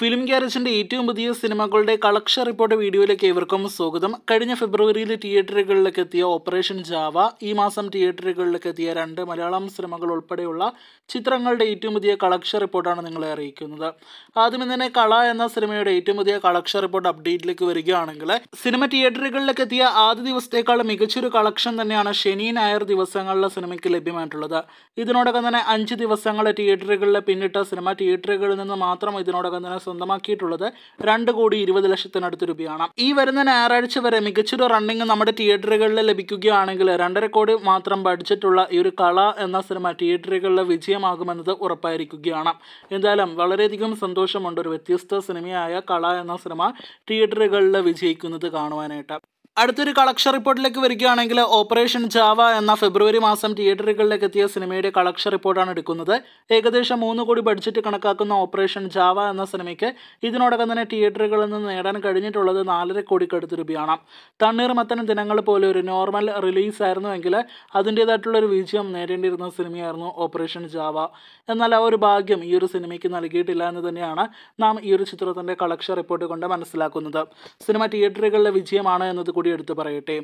film ഗ്യാരേജിൻ്റെ ഏറ്റവും പുതിയ സിനിമകളുടെ കളക്ഷൻ റിപ്പോർട്ട് വീഡിയോയിലേക്ക് ഏവർക്കും സ്വാഗതം കഴിഞ്ഞ ഫെബ്രുവരിയിൽ തിയേറ്ററുകളിലേക്ക് എത്തിയ ഓപ്പറേഷൻ ജാവ ഈ മാസം തിയേറ്ററുകളിലേക്ക് എത്തിയ രണ്ട് മലയാളം സിനിമകൾ ഉൾപ്പെടെയുള്ള ചിത്രങ്ങളുടെ ഏറ്റവും പുതിയ കളക്ഷൻ റിപ്പോർട്ടാണ് നിങ്ങളെ അറിയിക്കുന്നത് ആദ്യമേ തന്നെ കള എന്ന സിനിമയുടെ ഏറ്റവും പുതിയ കളക്ഷൻ റിപ്പോർട്ട് അപ്ഡേറ്റിലേക്ക് വരികയാണെങ്കിൽ സിനിമ തിയേറ്ററുകളിലേക്ക് എത്തിയ ആദ്യ ദിവസത്തേക്കാൾ മികച്ചൊരു കളക്ഷൻ തന്നെയാണ് ശനി നായർ ദിവസങ്ങളിലെ സിനിമയ്ക്ക് ലഭ്യമായിട്ടുള്ളത് ഇതിനോടകം തന്നെ അഞ്ച് ദിവസങ്ങളെ തിയേറ്ററുകളിലെ പിന്നിട്ട സിനിമ തിയേറ്ററുകളിൽ നിന്ന് മാത്രം ഇതിനോടകം തന്നെ സ്വന്തമാക്കിയിട്ടുള്ളത് രണ്ട് കോടി ഇരുപത് ലക്ഷത്തിനടുത്ത് രൂപയാണ് ഈ വരുന്ന ഞായറാഴ്ച വരെ മികച്ചൊരു റണ്ണിങ് നമ്മുടെ തിയേറ്ററുകളിൽ ലഭിക്കുകയാണെങ്കിൽ രണ്ടര കോടി മാത്രം ബഡ്ജറ്റുള്ള ഈ ഒരു കള എന്ന സിനിമ തിയേറ്ററുകളിലെ വിജയമാകുമെന്നത് ഉറപ്പായിരിക്കുകയാണ് എന്തായാലും വളരെയധികം സന്തോഷമുണ്ട് ഒരു വ്യത്യസ്ത സിനിമയായ കള എന്ന സിനിമ തിയേറ്ററുകളിൽ വിജയിക്കുന്നത് കാണുവാനായിട്ട് അടുത്തൊരു കളക്ഷൻ റിപ്പോർട്ടിലേക്ക് വരികയാണെങ്കിൽ ഓപ്പറേഷൻ ജാവ എന്ന ഫെബ്രുവരി മാസം തിയേറ്ററുകളിലേക്ക് എത്തിയ സിനിമയുടെ കളക്ഷൻ റിപ്പോർട്ടാണ് എടുക്കുന്നത് ഏകദേശം മൂന്ന് കോടി ബഡ്ജറ്റ് കണക്കാക്കുന്ന ഓപ്പറേഷൻ ജാവ എന്ന സിനിമയ്ക്ക് ഇതിനോടകം തന്നെ തിയേറ്ററുകളിൽ നിന്ന് നേടാൻ കഴിഞ്ഞിട്ടുള്ളത് നാലര കോടിക്കടുത്ത് രൂപയാണ് തണ്ണീർമത്തനും ദിനങ്ങൾ പോലെ ഒരു നോർമൽ റിലീസ് ആയിരുന്നുവെങ്കിൽ ഒരു വിജയം നേടേണ്ടിയിരുന്ന സിനിമയായിരുന്നു ഓപ്പറേഷൻ ജാവ എന്നാൽ ആ ഒരു ഭാഗ്യം ഈ ഒരു സിനിമയ്ക്ക് നൽകിയിട്ടില്ല എന്ന് തന്നെയാണ് നാം ഈ ഒരു ചിത്രത്തിൻ്റെ കളക്ഷൻ റിപ്പോർട്ട് കൊണ്ട് മനസ്സിലാക്കുന്നത് സിനിമ തിയേറ്ററുകളിലെ വിജയമാണ് എന്നത് കൂടി എടുത്ത് പറയട്ടെ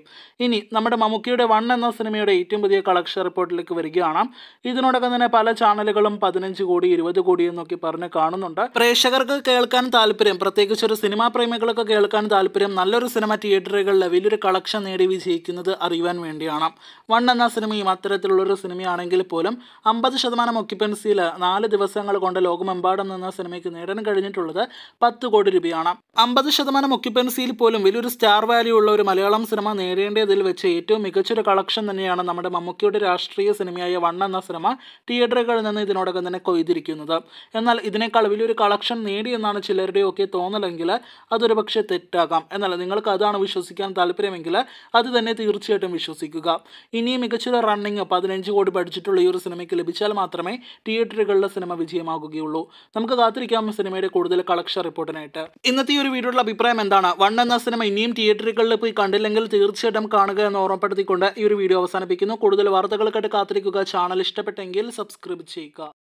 ഇനി നമ്മുടെ മമ്മൂക്കിയുടെ വൺ എന്ന സിനിമയുടെ ഏറ്റവും പുതിയ കളക്ഷൻ റിപ്പോർട്ടിലേക്ക് വരികയാണ് ഇതിനോടൊപ്പം തന്നെ പല ചാനലുകളും പതിനഞ്ച് കോടി ഇരുപത് കോടി എന്നൊക്കെ പറഞ്ഞ് കാണുന്നുണ്ട് പ്രേക്ഷകർക്ക് കേൾക്കാൻ താല്പര്യം പ്രത്യേകിച്ച് ഒരു സിനിമാ പ്രേമികൾക്ക് കേൾക്കാൻ താല്പര്യം നല്ലൊരു സിനിമ തിയേറ്ററുകളിൽ വലിയൊരു കളക്ഷൻ നേടി വിജയിക്കുന്നത് അറിയുവാൻ വേണ്ടിയാണ് വൺ എന്ന സിനിമയും അത്തരത്തിലുള്ളൊരു സിനിമയാണെങ്കിൽ പോലും അമ്പത് ശതമാനം ഒക്യുപ്പൻസിയിൽ നാല് ദിവസങ്ങൾ കൊണ്ട് ലോകമെമ്പാടും നിന്ന സിനിമയ്ക്ക് നേടാൻ കഴിഞ്ഞിട്ടുള്ളത് പത്ത് കോടി രൂപയാണ് അമ്പത് ശതമാനം ഒക്യുപ്പൻസിയിൽ പോലും വലിയൊരു സ്റ്റാർ വാല്യൂ ഉള്ള ഒരു മലയാളം സിനിമ നേടേണ്ടതിൽ വെച്ച് ഏറ്റവും മികച്ചൊരു കളക്ഷൻ തന്നെയാണ് നമ്മുടെ മമ്മൂക്കിയുടെ രാഷ്ട്രീയ സിനിമയായ വൺ എന്ന സിനിമ തിയേറ്ററുകളിൽ നിന്ന് ഇതിനോടകം തന്നെ കൊയ്തിരിക്കുന്നത് എന്നാൽ ഇതിനേക്കാൾ വലിയൊരു കളക്ഷൻ നേടിയെന്നാണ് ചിലരുടെയൊക്കെ തോന്നലെങ്കിൽ അതൊരു പക്ഷേ തെറ്റാകാം എന്നാൽ നിങ്ങൾക്ക് അതാണ് വിശ്വസിക്കാൻ താല്പര്യമെങ്കിൽ അത് തന്നെ തീർച്ചയായിട്ടും വിശ്വസിക്കുക ഇനിയും മികച്ചൊരു റണ്ണിങ് പതിനഞ്ച് കോടി പഠിച്ചിട്ടുള്ള ഈ ഒരു സിനിമയ്ക്ക് ലഭിച്ചാൽ മാത്രമേ തിയേറ്ററുകളിലെ സിനിമ വിജയമാകുകയുള്ളൂ നമുക്ക് കാത്തിരിക്കാം സിനിമയുടെ കൂടുതൽ കളക്ഷൻ റിപ്പോർട്ടിനായിട്ട് ഇന്നത്തെ ഈ ഒരു വീഡിയോയുടെ അഭിപ്രായം എന്താണ് വൺ എന്ന സിനിമ ഇനിയും തിയേറ്ററുകളിൽ പോയി കണ്ടില്ലെങ്കിൽ തീർച്ചയായിട്ടും കാണുക എന്ന് ഓർമ്മപ്പെടുത്തിക്കൊണ്ട് ഈ ഒരു വീഡിയോ അവസാനിപ്പിക്കുന്നു കൂടുതൽ വാർത്തകൾക്കായിട്ട് കാത്തിരിക്കുക ചാനൽ ഇഷ്ടപ്പെട്ടെങ്കിൽ സബ്സ്ക്രൈബ് ചെയ്യുക